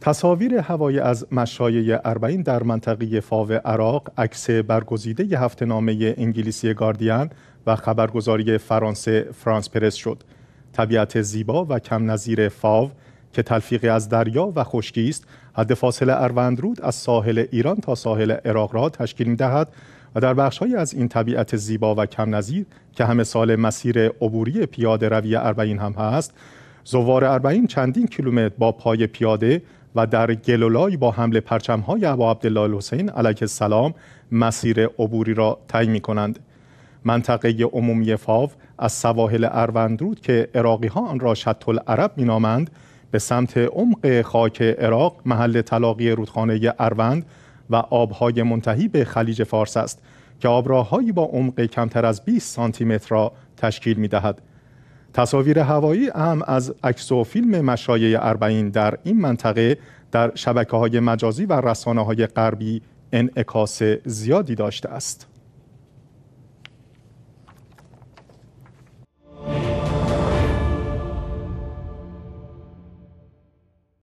تصاویر هوایی از مشایع اربعین در منطقه فاو عراق عکس برگزیده ی هفته نامه انگلیسی گاردین و خبرگزاری فرانسه فرانس پرس شد. طبیعت زیبا و کم نظیر فاو که تلفیقی از دریا و خشکی است، حد فاصل اروندرود از ساحل ایران تا ساحل عراق را تشکیل می‌دهد و در بخشهایی از این طبیعت زیبا و کم نظیر که همه سال مسیر عبوری پیاده روی اربعین هم هست، زوار اربعین چندین کیلومتر با پای پیاده و در گلولای با حمل های ابا عبدالله حسین علیه السلام مسیر عبوری را تعیین می کنند. منطقه عمومی فاو از سواحل اروندرود که عراقی ها آن را شط العرب می نامند به سمت عمق خاک عراق محل تلاقی رودخانه اروند و آبهای منتهی به خلیج فارس است که آبراههایی با عمق کمتر از 20 سانتی متر را تشکیل می دهد. تصاویر هوایی هم از عکس و فیلم مشایع اربعین در این منطقه در شبکه های مجازی و رسانه های غربی انعکاس زیادی داشته است.